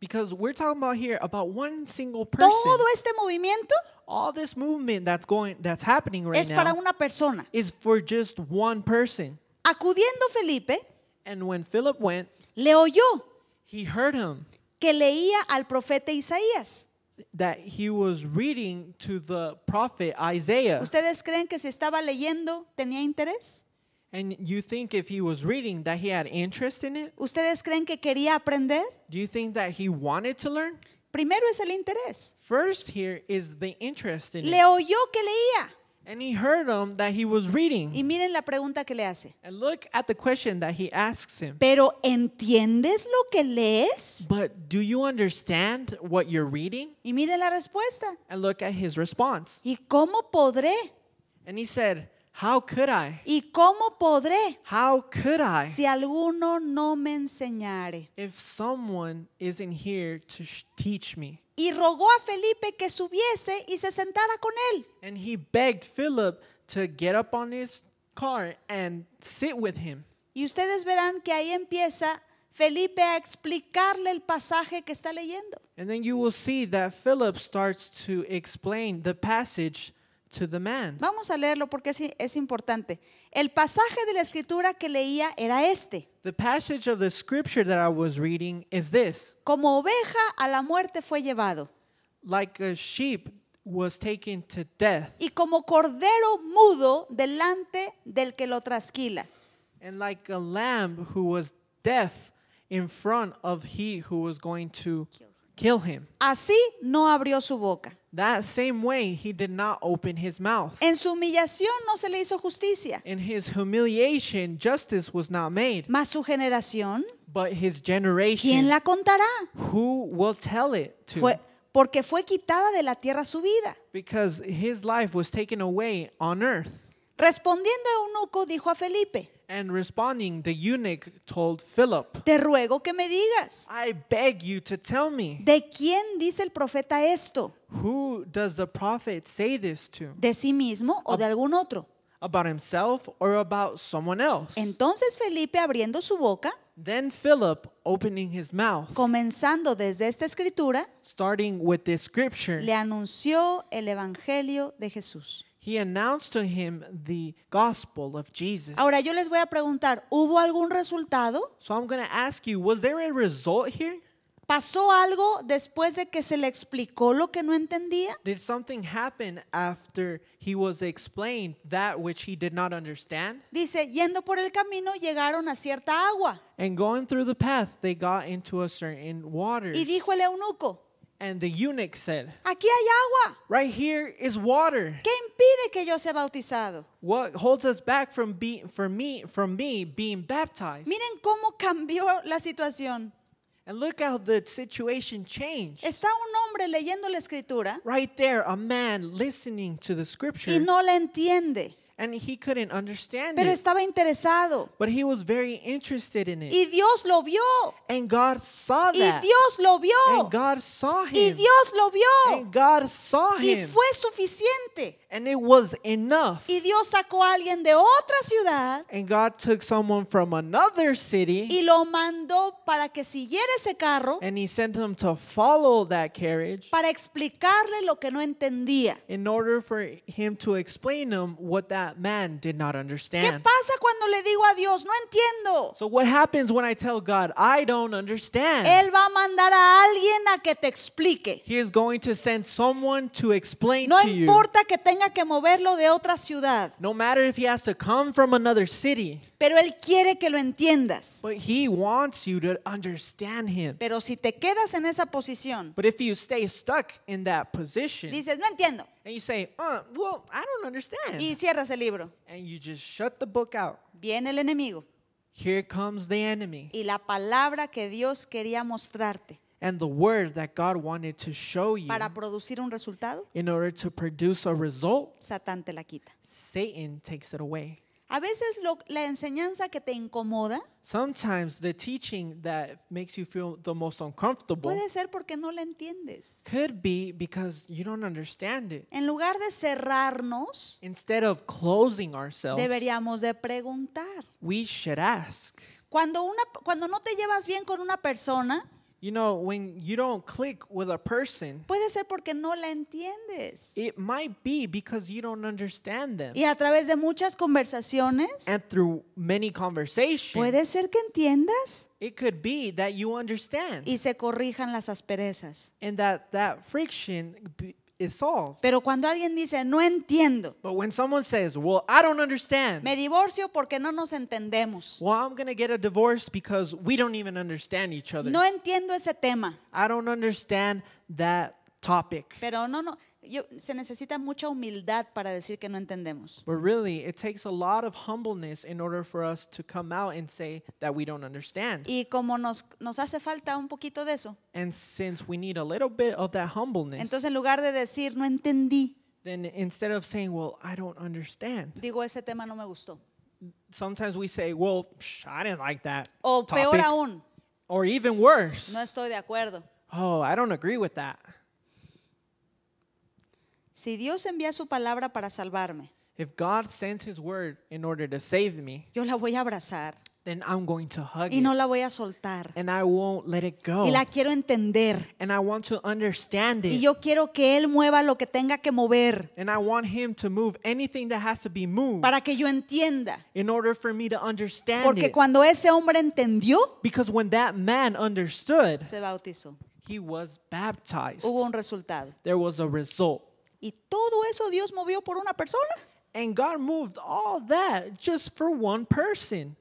Speaker 2: Because we're talking about here about one single person. Todo este movimiento All this movement that's going that's happening right es para una persona. is for just one person. Acudiendo Felipe, And when Philip went, le oyó he heard him. que leía al profeta Isaías. that he was reading to the prophet Isaiah.
Speaker 1: ¿Ustedes creen que si estaba leyendo tenía interés?
Speaker 2: And you think if he was reading that he had interest in it? ¿Ustedes creen que quería aprender? Do you think that he wanted to learn? Primero es el interés. First here is the interest in Le oyó que leía. And he heard him that he was reading. Y
Speaker 1: miren la pregunta que le hace.
Speaker 2: And look at the question that he asks him. Pero ¿entiendes lo que lees? But do you understand what you're reading? Y miren la respuesta. And look at his response. ¿Y cómo podré? And he said, How could I? ¿Y cómo podré? How could I? Si alguno no me enseñare. If someone isn't here to teach me. y rogó a Felipe que subiese y se sentara con él. And he begged Philip to get up on his car and sit with him.
Speaker 1: Y ustedes verán que ahí empieza Felipe a explicarle el pasaje que está leyendo.
Speaker 2: And then you will see that Philip starts to explain the passage to the man. Vamos a leerlo porque sí, es importante. El pasaje de la escritura que leía era este. The passage of the scripture that I was reading is this. Como oveja a la muerte fue llevado. Like a sheep was taken to death. Y
Speaker 1: como cordero mudo delante del que lo trasquila.
Speaker 2: And like a lamb who was deaf in front of he who was going to kill. Kill him. Así no abrió su boca. That same way he did not open his mouth. En su humillación no se le hizo justicia. In his humiliation justice was not made. Mas su generación, but his generation, ¿quién la contará? Who will tell it to? Fue,
Speaker 1: porque fue quitada de la tierra su vida.
Speaker 2: Because his life was taken away on earth. Respondiendo a uco dijo a Felipe. And responding, the eunuch told Philip, Te ruego que me digas. I beg you to tell me. ¿De quién dice el profeta esto? Who does the prophet say this to? ¿De sí mismo o de algún otro? About himself or about someone else? Entonces Felipe abriendo su boca, Then Philip opening his mouth,
Speaker 1: comenzando desde esta escritura,
Speaker 2: starting with this scripture, le
Speaker 1: anunció el
Speaker 2: evangelio de Jesús. He announced to him the gospel of Jesus. Ahora yo les voy a preguntar, ¿hubo algún resultado? So I'm going to ask you, was there a result here? ¿Pasó algo después de que se le explicó lo que no entendía? Did something happen after he was explained that which he did not understand? Dice, yendo
Speaker 1: por el camino llegaron a cierta agua.
Speaker 2: And going through the path, they got into a certain water. Y dijo
Speaker 1: el eunuco,
Speaker 2: and the eunuch said,
Speaker 1: Aquí hay agua. Right here is water. ¿Qué impide que yo sea bautizado?
Speaker 2: What holds us back from being me from me being baptized? Miren cómo cambió la situación. And look how the situation changed. Está un hombre leyendo la escritura. Right there, a man listening to the scripture. Y no la entiende. And he couldn't understand Pero estaba interesado. But he was very interested in it. Y Dios lo vio. And God saw that. Y Dios lo vio. And God saw him. Y Dios lo vio. And God saw him. Y
Speaker 1: fue suficiente. And it was enough. Y Dios sacó a alguien de otra ciudad.
Speaker 2: And God took someone from another city. Y lo mandó para que siguiera ese carro. And he sent him to follow that carriage. Para explicarle lo que no entendía. In order for him to explain him what that that man did not understand. ¿Qué
Speaker 1: pasa cuando le digo a Dios, no entiendo?
Speaker 2: So what happens when I tell God, I don't understand? Él va a mandar a alguien a que te explique. He is going to send someone to explain no to you. que tenga que moverlo de otra ciudad. No matter if he has to come from another city. Pero él quiere que lo entiendas. But he wants you to understand him. Pero si te quedas en esa posición, But if you stay stuck in that position, dices, no entiendo. And you say, uh, well, I don't understand. Y cierras el libro. And you just shut the book out. Viene el enemigo. Here comes the enemy.
Speaker 1: Y la palabra que Dios quería mostrarte.
Speaker 2: And the word that God wanted to show you para
Speaker 1: producir un resultado,
Speaker 2: in order to produce a result, Satan te la quita. Satan takes it away.
Speaker 1: A veces lo, la enseñanza que te incomoda
Speaker 2: Sometimes the teaching that makes you feel the most uncomfortable puede ser
Speaker 1: porque no la entiendes.
Speaker 2: could be because you don't understand it.
Speaker 1: En lugar de cerrarnos,
Speaker 2: Instead of closing ourselves,
Speaker 1: deberíamos de preguntar.
Speaker 2: we should ask.
Speaker 1: Cuando, una, cuando no te llevas bien con una persona,
Speaker 2: You know, when you don't click with a person,
Speaker 1: puede ser porque no la entiendes. it
Speaker 2: might be because you don't understand them. Y a
Speaker 1: través de muchas conversaciones,
Speaker 2: And through many conversations, puede ser que entiendas it could be that you understand y se corrijan las asperezas. and that that friction is solved. Pero cuando alguien dice, no entiendo, But when someone says, well, I don't understand. me
Speaker 1: divorcio porque no nos
Speaker 2: entendemos, Well, I'm going to get a divorce because we don't even understand each other. no entiendo ese tema, I don't understand that topic.
Speaker 1: pero no, no, yo, se necesita mucha humildad para decir que no entendemos.
Speaker 2: But really, it takes a lot of humbleness in order for us to come out and say that we don't understand. Y como nos, nos hace falta un poquito de eso. And since we need a little bit of that humbleness. Entonces en
Speaker 1: lugar de decir no entendí.
Speaker 2: Then instead of saying, well, I don't understand.
Speaker 1: Digo ese tema no me gustó.
Speaker 2: Sometimes we say, well, psh, I didn't like that. O topic. peor aún. Or even worse. No estoy de acuerdo. Oh, I don't agree with that. Si Dios envía su palabra para salvarme, yo la
Speaker 1: voy a abrazar. y no la voy a soltar. Y la quiero
Speaker 2: entender. Y yo quiero que él mueva lo que tenga que mover. Para que yo entienda. Porque cuando ese hombre entendió, se bautizó. Hubo un resultado. Y todo eso Dios movió por una persona. And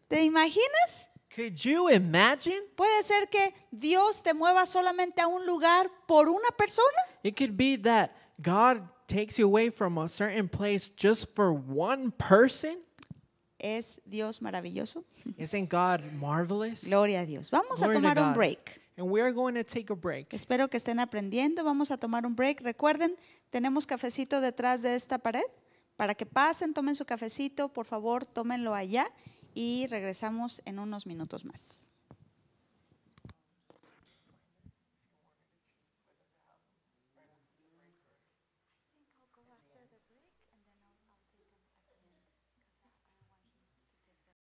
Speaker 2: ¿Te imaginas? Puede ser que Dios te mueva solamente a un lugar por una persona. It be that God ¿Es Dios
Speaker 1: maravilloso?
Speaker 2: Gloria a Dios. Vamos a tomar un break.
Speaker 1: Espero que estén aprendiendo. Vamos a tomar un break. Recuerden, tenemos cafecito detrás de esta pared para que pasen, tomen su cafecito, por favor, tómenlo allá y regresamos en unos minutos más.